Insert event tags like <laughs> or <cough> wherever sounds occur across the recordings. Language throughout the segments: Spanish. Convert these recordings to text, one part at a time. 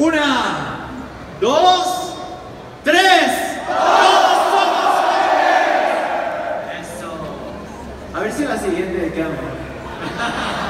Una, dos, tres. ¡Todos somos Eso. A ver si la siguiente hago? <laughs>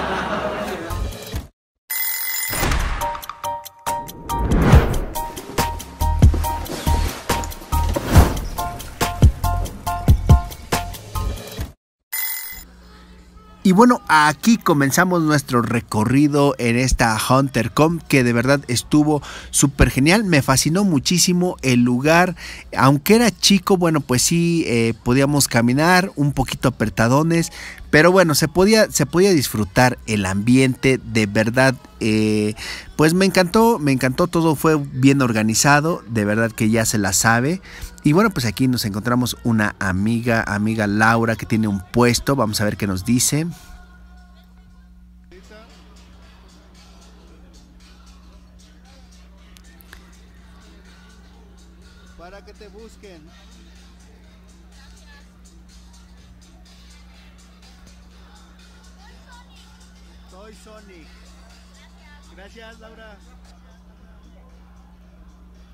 Y bueno, aquí comenzamos nuestro recorrido en esta HunterCom que de verdad estuvo súper genial. Me fascinó muchísimo el lugar. Aunque era chico, bueno, pues sí, eh, podíamos caminar un poquito apertadones... Pero bueno, se podía, se podía disfrutar el ambiente de verdad. Eh, pues me encantó, me encantó, todo fue bien organizado, de verdad que ya se la sabe. Y bueno, pues aquí nos encontramos una amiga, amiga Laura, que tiene un puesto, vamos a ver qué nos dice. Gracias, Laura.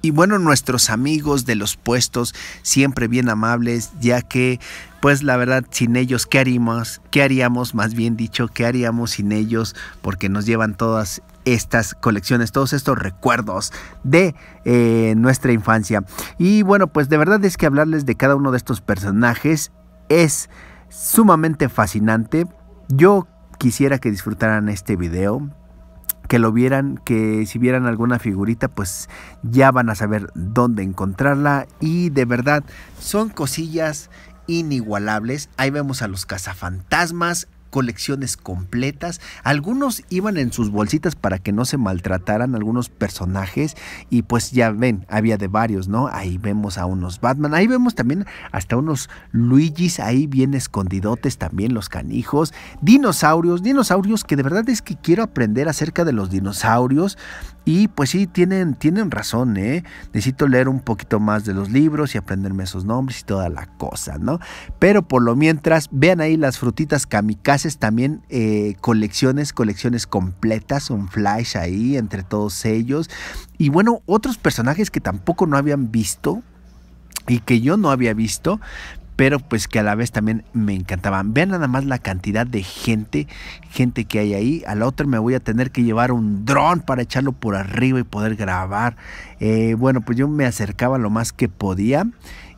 Y bueno, nuestros amigos de los puestos, siempre bien amables, ya que, pues la verdad, sin ellos, ¿qué haríamos? ¿Qué haríamos? Más bien dicho, ¿qué haríamos sin ellos? Porque nos llevan todas estas colecciones, todos estos recuerdos de eh, nuestra infancia. Y bueno, pues de verdad es que hablarles de cada uno de estos personajes es sumamente fascinante. Yo quisiera que disfrutaran este video que lo vieran, que si vieran alguna figurita, pues ya van a saber dónde encontrarla. Y de verdad, son cosillas inigualables. Ahí vemos a los cazafantasmas colecciones completas. Algunos iban en sus bolsitas para que no se maltrataran algunos personajes y pues ya ven, había de varios, ¿no? Ahí vemos a unos Batman, ahí vemos también hasta unos Luigis ahí bien escondidotes también los canijos, dinosaurios, dinosaurios que de verdad es que quiero aprender acerca de los dinosaurios y pues sí tienen tienen razón, ¿eh? Necesito leer un poquito más de los libros y aprenderme esos nombres y toda la cosa, ¿no? Pero por lo mientras vean ahí las frutitas kamikaze también eh, colecciones, colecciones completas, un flash ahí entre todos ellos. Y bueno, otros personajes que tampoco no habían visto y que yo no había visto, pero pues que a la vez también me encantaban. Vean nada más la cantidad de gente, gente que hay ahí. a la otra me voy a tener que llevar un dron para echarlo por arriba y poder grabar. Eh, bueno, pues yo me acercaba lo más que podía.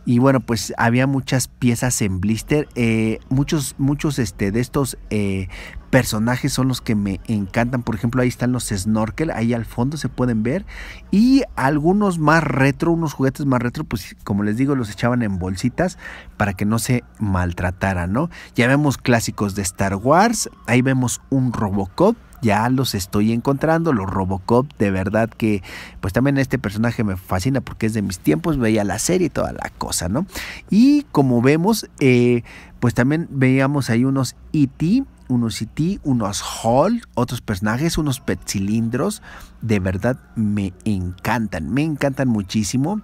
Y bueno, pues había muchas piezas en blister. Eh, muchos, muchos este, de estos eh, personajes son los que me encantan. Por ejemplo, ahí están los snorkel, ahí al fondo se pueden ver. Y algunos más retro, unos juguetes más retro, pues como les digo, los echaban en bolsitas para que no se maltrataran, ¿no? Ya vemos clásicos de Star Wars, ahí vemos un Robocop ya los estoy encontrando, los Robocop, de verdad que pues también este personaje me fascina porque es de mis tiempos, veía la serie y toda la cosa, ¿no? Y como vemos, eh, pues también veíamos ahí unos E.T., unos E.T., unos Hall, otros personajes, unos pet cilindros, de verdad me encantan, me encantan muchísimo.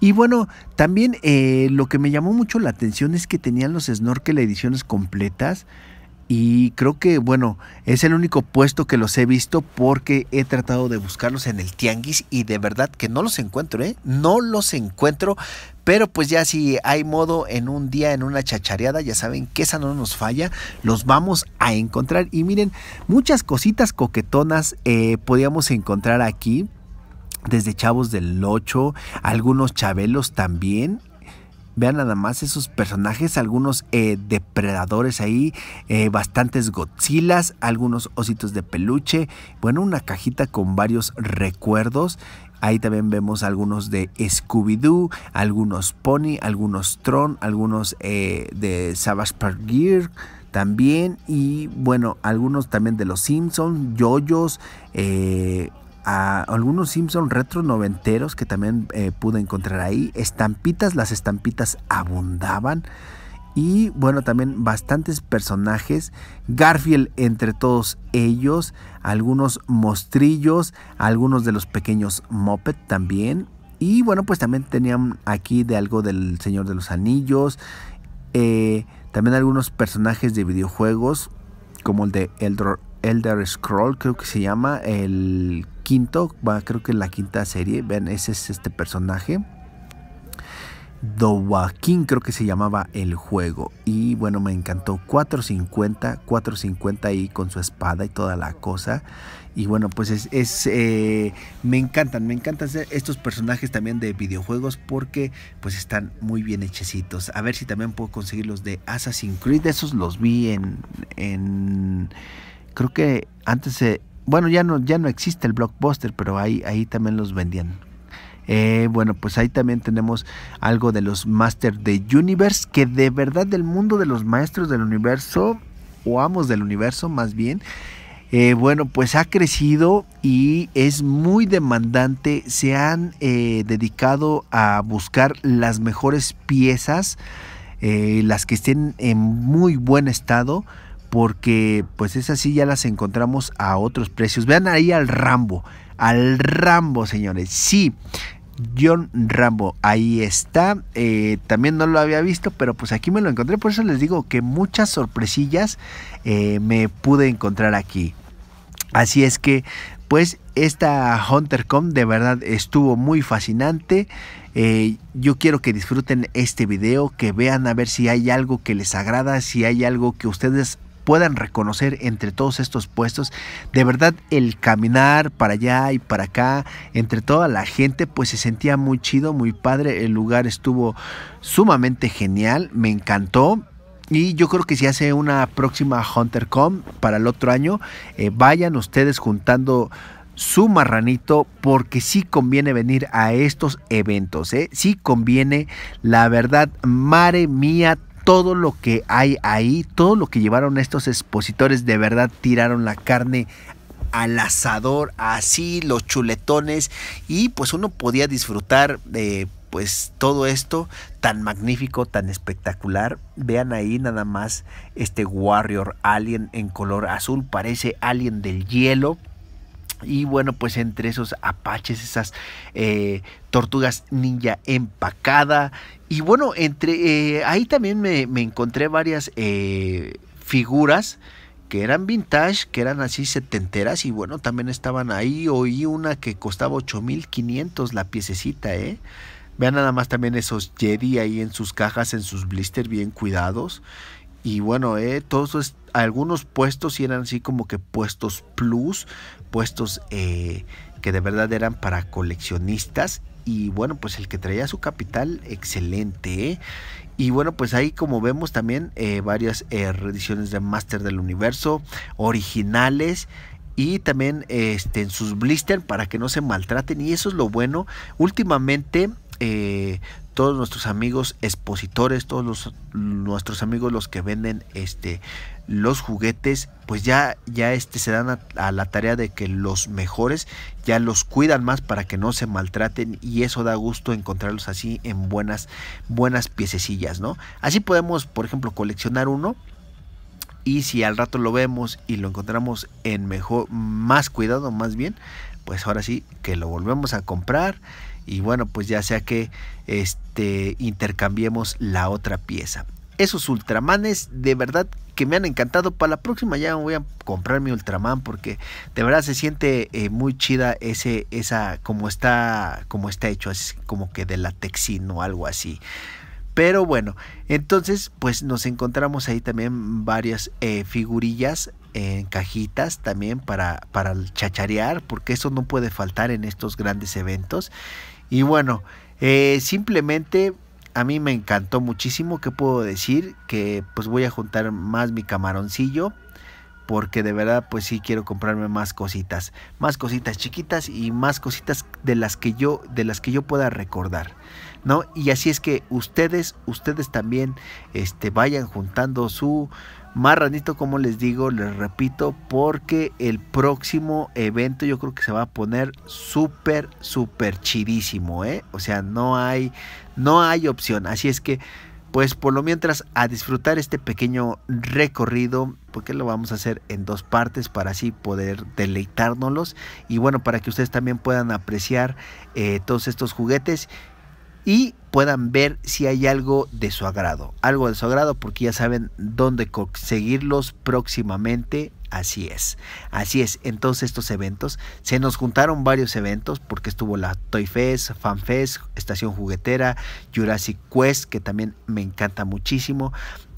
Y bueno, también eh, lo que me llamó mucho la atención es que tenían los snorkel ediciones completas y creo que bueno es el único puesto que los he visto porque he tratado de buscarlos en el tianguis y de verdad que no los encuentro ¿eh? no los encuentro pero pues ya si hay modo en un día en una chachareada ya saben que esa no nos falla los vamos a encontrar y miren muchas cositas coquetonas eh, podíamos encontrar aquí desde chavos del locho, algunos chabelos también, Vean nada más esos personajes, algunos eh, depredadores ahí, eh, bastantes Godzillas, algunos ositos de peluche, bueno, una cajita con varios recuerdos. Ahí también vemos algunos de Scooby-Doo, algunos Pony, algunos Tron, algunos eh, de Savage Park Gear también y bueno, algunos también de los Simpsons, Yoyos, eh, algunos Simpson retro noventeros que también eh, pude encontrar ahí. Estampitas, las estampitas abundaban. Y bueno, también bastantes personajes. Garfield entre todos ellos. Algunos mostrillos. Algunos de los pequeños moped también. Y bueno, pues también tenían aquí de algo del Señor de los Anillos. Eh, también algunos personajes de videojuegos. Como el de Eldor Elder Scroll, creo que se llama, el quinto, va, creo que la quinta serie, Ven, ese es este personaje. Joaquín, creo que se llamaba el juego y bueno me encantó 450 450 y con su espada y toda la cosa y bueno pues es, eh, me encantan me encantan estos personajes también de videojuegos porque pues están muy bien hechecitos a ver si también puedo conseguir los de Assassin's Creed esos los vi en creo que antes se, bueno, ya no, ya no existe el blockbuster, pero ahí, ahí también los vendían. Eh, bueno, pues ahí también tenemos algo de los Master de Universe, que de verdad del mundo de los maestros del universo, o amos del universo más bien, eh, bueno, pues ha crecido y es muy demandante. Se han eh, dedicado a buscar las mejores piezas, las que estén en muy buen estado porque pues esas sí ya las encontramos a otros precios. Vean ahí al Rambo, al Rambo, señores. Sí, John Rambo, ahí está. Eh, también no lo había visto, pero pues aquí me lo encontré. Por eso les digo que muchas sorpresillas eh, me pude encontrar aquí. Así es que, pues, esta HunterCom de verdad estuvo muy fascinante. Eh, yo quiero que disfruten este video, que vean a ver si hay algo que les agrada, si hay algo que ustedes puedan reconocer entre todos estos puestos. De verdad, el caminar para allá y para acá, entre toda la gente, pues se sentía muy chido, muy padre. El lugar estuvo sumamente genial, me encantó. Y yo creo que si hace una próxima HunterCom para el otro año, eh, vayan ustedes juntando su marranito porque sí conviene venir a estos eventos, ¿eh? si conviene, la verdad, madre mía, todo lo que hay ahí, todo lo que llevaron estos expositores, de verdad tiraron la carne al asador, así los chuletones y pues uno podía disfrutar de pues todo esto tan magnífico, tan espectacular. Vean ahí nada más este Warrior Alien en color azul, parece Alien del hielo. Y bueno, pues entre esos apaches, esas eh, tortugas ninja empacada. Y bueno, entre eh, ahí también me, encontré varias eh, figuras que eran vintage, que eran así setenteras y bueno, también estaban ahí. Oí una que costaba 8500 la piececita, ¿eh? Vean nada más también esos Jedi ahí en sus cajas, en sus blisters bien cuidados. Y bueno, eh, todos algunos puestos eran así como que puestos plus, puestos eh, que de verdad eran para coleccionistas. Y bueno, pues el que traía su capital, excelente. Eh. Y bueno, pues ahí como vemos también eh, varias ediciones de Master del Universo, originales y también este, en sus blister para que no se maltraten. Y eso es lo bueno. Últimamente todos nuestros amigos expositores, todos los, nuestros amigos los que venden este los juguetes, pues ya ya este se dan a, la tarea de que los mejores ya los cuidan más para que no se maltraten y eso da gusto encontrarlos así en buenas buenas piececillas, ¿no? Así podemos, por ejemplo, coleccionar uno y si al rato lo vemos y lo encontramos en mejor más cuidado, más bien, pues ahora sí que lo volvemos a comprar y bueno, pues ya sea que este, intercambiemos la otra pieza. Esos Ultramanes de verdad que me han encantado. Para la próxima ya voy a comprar mi Ultraman porque de verdad se siente eh, muy chida ese, esa, como está, como está hecho, es como que de latexino o algo así. Pero bueno, entonces pues nos encontramos ahí también varias eh, figurillas en cajitas también para, para chacharear, porque eso no puede faltar en estos grandes eventos. Y bueno, eh, simplemente a mí me encantó muchísimo, que puedo decir? Que pues voy a juntar más mi camaroncillo porque de verdad pues sí quiero comprarme más cositas, más cositas chiquitas y más cositas de las que yo de las que yo pueda recordar, ¿no? Y así es que ustedes ustedes también este vayan juntando su marranito como les digo, les repito, porque el próximo evento yo creo que se va a poner súper súper chidísimo, ¿eh? O sea, no hay no hay opción, así es que pues por lo mientras a disfrutar este pequeño recorrido porque lo vamos a hacer en dos partes para así poder deleitárnoslos y bueno, para que ustedes también puedan apreciar eh, todos estos juguetes y puedan ver si hay algo de su agrado. Algo de su agrado porque ya saben dónde conseguirlos próximamente. Así es, así es. En todos estos eventos, se nos juntaron varios eventos porque estuvo la Toy Fest, Fan Fest, Estación Juguetera, Jurassic Quest, que también me encanta muchísimo.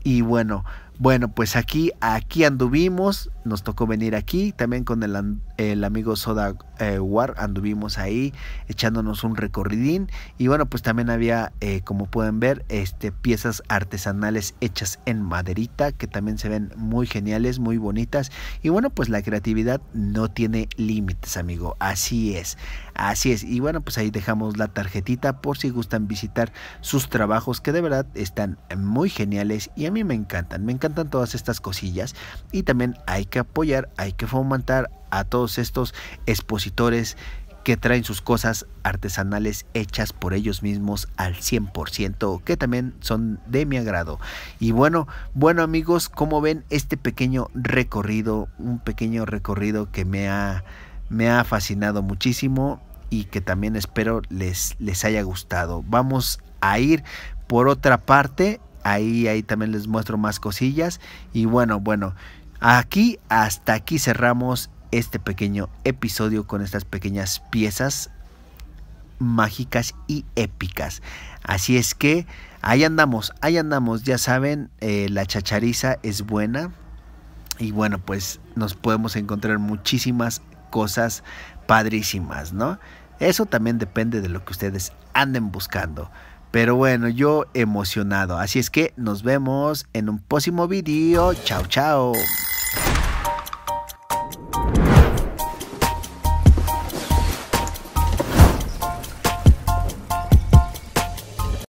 Y bueno, bueno, pues aquí, aquí anduvimos, nos tocó venir aquí, también con el, el amigo Soda eh, War, anduvimos ahí echándonos un recorridín y bueno pues también había eh, como pueden ver este, piezas artesanales hechas en maderita que también se ven muy geniales, muy bonitas y bueno pues la creatividad no tiene límites amigo, así es, así es y bueno pues ahí dejamos la tarjetita por si gustan visitar sus trabajos que de verdad están muy geniales y a mí me encantan, me encantan todas estas cosillas y también hay que apoyar, hay que fomentar a todos estos expositores que traen sus cosas artesanales hechas por ellos mismos al 100%, que también son de mi agrado. Y bueno, bueno amigos, como ven este pequeño recorrido, un pequeño recorrido que me ha, me ha fascinado muchísimo y que también espero les, les haya gustado. Vamos a ir por otra parte, ahí, ahí también les muestro más cosillas y bueno, bueno. Aquí, hasta aquí cerramos este pequeño episodio con estas pequeñas piezas mágicas y épicas. Así es que ahí andamos, ahí andamos, ya saben, eh, la chachariza es buena y bueno, pues nos podemos encontrar muchísimas cosas padrísimas, ¿no? Eso también depende de lo que ustedes anden buscando. Pero bueno, yo emocionado. Así es que nos vemos en un próximo video. Chao, chao.